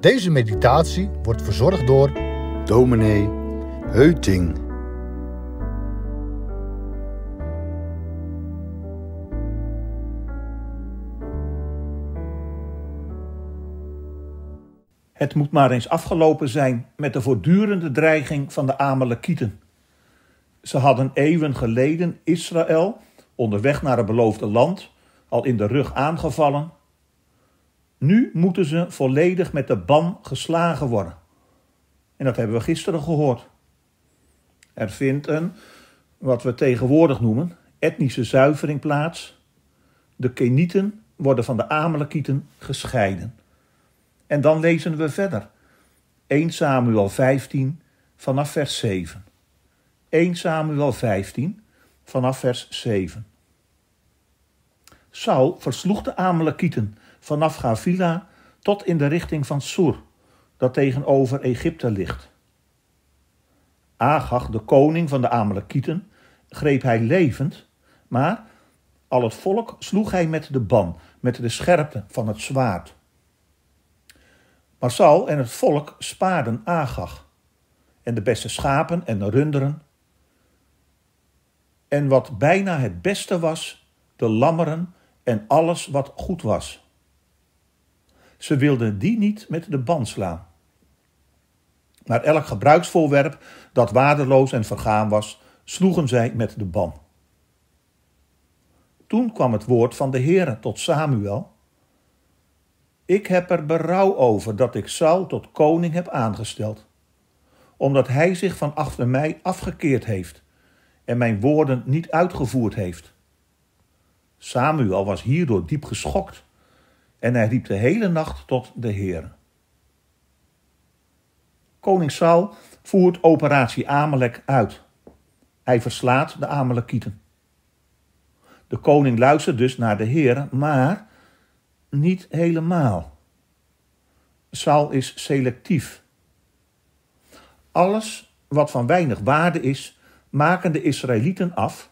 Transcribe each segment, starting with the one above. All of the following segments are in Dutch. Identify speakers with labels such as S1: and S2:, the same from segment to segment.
S1: Deze meditatie wordt verzorgd door dominee Heuting. Het moet maar eens afgelopen zijn met de voortdurende dreiging van de Amalekieten. Ze hadden eeuwen geleden Israël, onderweg naar het beloofde land, al in de rug aangevallen nu moeten ze volledig met de ban geslagen worden. En dat hebben we gisteren gehoord. Er vindt een, wat we tegenwoordig noemen, etnische zuivering plaats. De Kenieten worden van de Amalekieten gescheiden. En dan lezen we verder. 1 Samuel 15 vanaf vers 7. 1 Samuel 15 vanaf vers 7. Saul versloeg de Amalekieten vanaf Gavila tot in de richting van Soer, dat tegenover Egypte ligt. Agag, de koning van de Amalekieten, greep hij levend, maar al het volk sloeg hij met de ban, met de scherpte van het zwaard. Maar Saul en het volk spaarden Agag, en de beste schapen en de runderen, en wat bijna het beste was, de lammeren en alles wat goed was. Ze wilden die niet met de band slaan. Maar elk gebruiksvoorwerp dat waardeloos en vergaan was, sloegen zij met de ban. Toen kwam het woord van de Heer tot Samuel. Ik heb er berouw over dat ik Saul tot koning heb aangesteld, omdat hij zich van achter mij afgekeerd heeft en mijn woorden niet uitgevoerd heeft. Samuel was hierdoor diep geschokt en hij riep de hele nacht tot de Heer. Koning Saul voert operatie Amalek uit. Hij verslaat de Amalekieten. De koning luistert dus naar de Heer, maar niet helemaal. Saul is selectief. Alles wat van weinig waarde is, maken de Israëlieten af,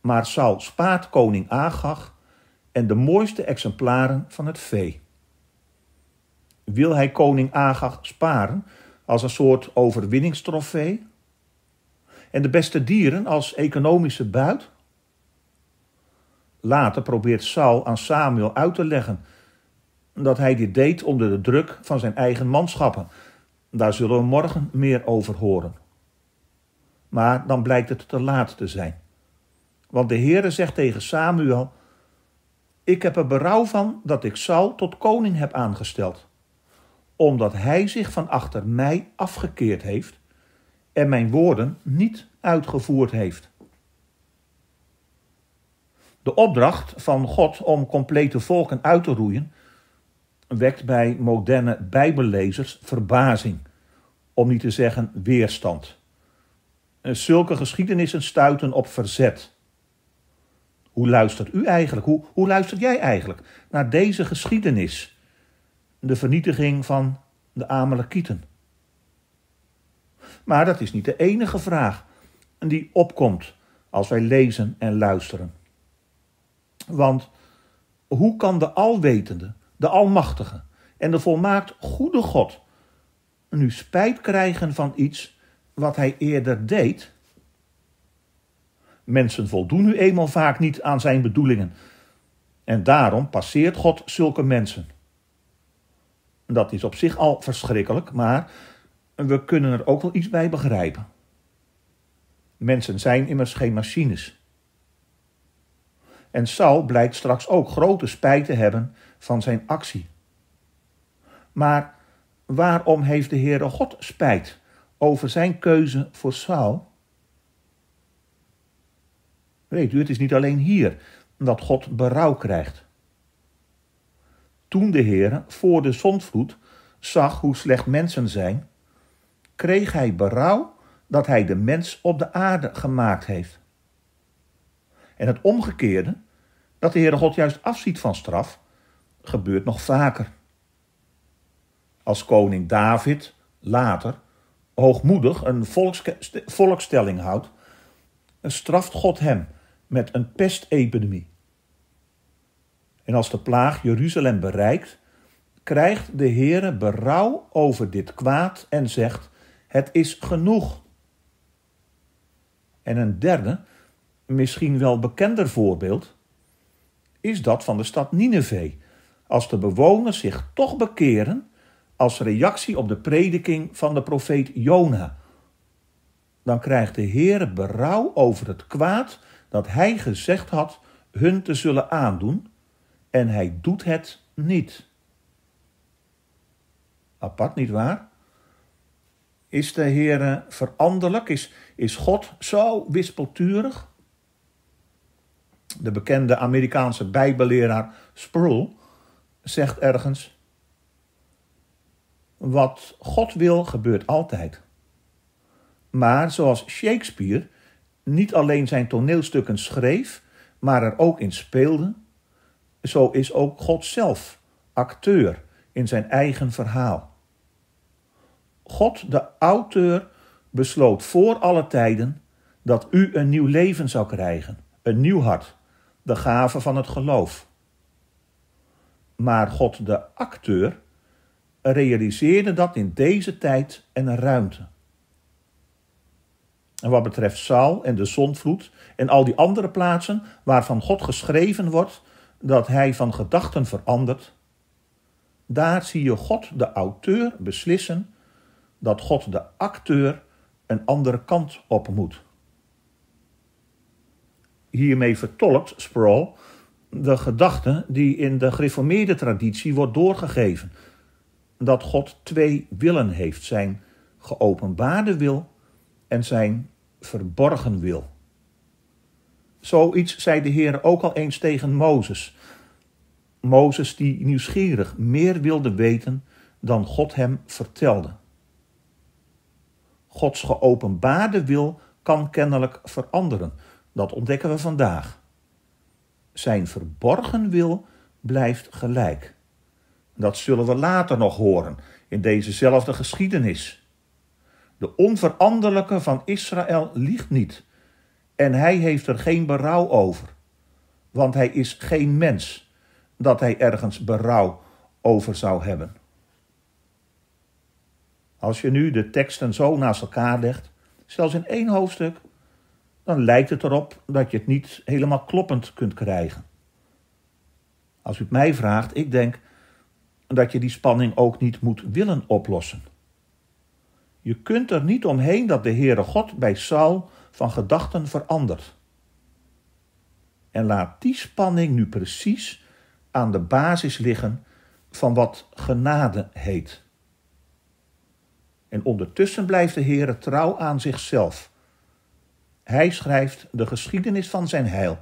S1: maar Saul spaart koning Agag en de mooiste exemplaren van het vee. Wil hij koning Agag sparen als een soort overwinningstrofee? En de beste dieren als economische buit? Later probeert Saul aan Samuel uit te leggen dat hij dit deed onder de druk van zijn eigen manschappen. Daar zullen we morgen meer over horen. Maar dan blijkt het te laat te zijn. Want de Heere zegt tegen Samuel: ik heb er berouw van dat ik Saul tot koning heb aangesteld, omdat hij zich van achter mij afgekeerd heeft en mijn woorden niet uitgevoerd heeft. De opdracht van God om complete volken uit te roeien wekt bij moderne Bijbellezers verbazing, om niet te zeggen weerstand. Zulke geschiedenissen stuiten op verzet. Hoe luistert u eigenlijk? Hoe, hoe luistert jij eigenlijk naar deze geschiedenis? De vernietiging van de Amalekieten. Maar dat is niet de enige vraag die opkomt als wij lezen en luisteren. Want hoe kan de Alwetende, de Almachtige en de volmaakt goede God nu spijt krijgen van iets wat hij eerder deed mensen voldoen nu eenmaal vaak niet aan zijn bedoelingen. En daarom passeert God zulke mensen. Dat is op zich al verschrikkelijk, maar we kunnen er ook wel iets bij begrijpen. Mensen zijn immers geen machines. En Saul blijkt straks ook grote spijt te hebben van zijn actie. Maar waarom heeft de Heere God spijt over zijn keuze voor Saul? Weet u, het is niet alleen hier dat God berouw krijgt. Toen de Heer voor de zondvloed zag hoe slecht mensen zijn, kreeg hij berouw dat hij de mens op de aarde gemaakt heeft. En het omgekeerde, dat de Heere God juist afziet van straf, gebeurt nog vaker. Als koning David later hoogmoedig een volksstelling houdt, straft God hem met een pestepidemie. En als de plaag Jeruzalem bereikt, krijgt de Heere berouw over dit kwaad en zegt: Het is genoeg. En een derde, misschien wel bekender voorbeeld, is dat van de stad Nineveh. Als de bewoners zich toch bekeren als reactie op de prediking van de profeet Jona, dan krijgt de Heere berouw over het kwaad dat hij gezegd had hun te zullen aandoen, en hij doet het niet. Apart, niet waar? Is de Heer veranderlijk? Is, is God zo wispelturig? De bekende Amerikaanse Bijbelleraar Sproul zegt ergens: Wat God wil, gebeurt altijd. Maar zoals Shakespeare niet alleen zijn toneelstukken schreef, maar er ook in speelde, zo is ook God zelf acteur in zijn eigen verhaal. God, de auteur, besloot voor alle tijden dat u een nieuw leven zou krijgen, een nieuw hart, de gave van het geloof. Maar God, de acteur, realiseerde dat in deze tijd en ruimte. En wat betreft Saul en de zondvloed en al die andere plaatsen waarvan God geschreven wordt dat hij van gedachten verandert, daar zie je God, de auteur, beslissen dat God, de acteur, een andere kant op moet. Hiermee vertolkt Sproul de gedachte die in de gereformeerde traditie wordt doorgegeven: dat God twee willen heeft, zijn geopenbaarde wil en zijn verborgen wil. Zoiets zei de Heer ook al eens tegen Mozes. Mozes die nieuwsgierig meer wilde weten dan God hem vertelde. Gods geopenbaarde wil kan kennelijk veranderen. Dat ontdekken we vandaag. Zijn verborgen wil blijft gelijk. Dat zullen we later nog horen in dezezelfde geschiedenis. De onveranderlijke van Israël liegt niet. En hij heeft er geen berouw over. Want hij is geen mens dat hij ergens berouw over zou hebben. Als je nu de teksten zo naast elkaar legt, zelfs in één hoofdstuk, dan lijkt het erop dat je het niet helemaal kloppend kunt krijgen. Als u het mij vraagt, ik denk dat je die spanning ook niet moet willen oplossen. Je kunt er niet omheen dat de Heere God bij Saul van gedachten verandert. En laat die spanning nu precies aan de basis liggen van wat genade heet. En ondertussen blijft de Heere trouw aan zichzelf. Hij schrijft de geschiedenis van zijn heil.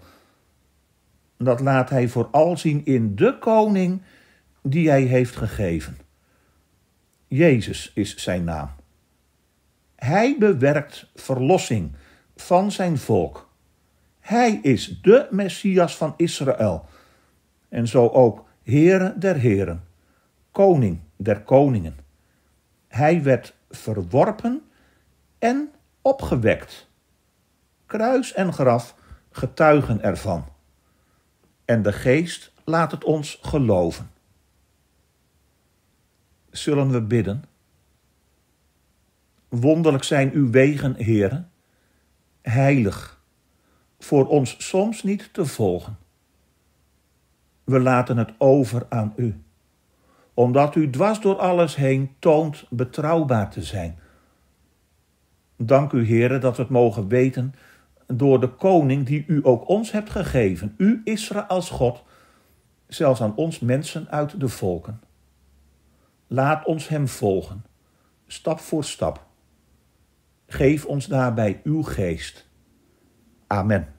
S1: Dat laat hij vooral zien in de koning die hij heeft gegeven. Jezus is zijn naam. Hij bewerkt verlossing van zijn volk. Hij is de Messias van Israël. En zo ook Heere der Heren, Koning der Koningen. Hij werd verworpen en opgewekt. Kruis en graf getuigen ervan. En de geest laat het ons geloven. Zullen we bidden? Wonderlijk zijn uw wegen, heren, heilig, voor ons soms niet te volgen. We laten het over aan u, omdat u dwars door alles heen toont betrouwbaar te zijn. Dank u, heren, dat we het mogen weten door de koning die u ook ons hebt gegeven, u Israëls God, zelfs aan ons mensen uit de volken. Laat ons hem volgen, stap voor stap Geef ons daarbij uw geest. Amen.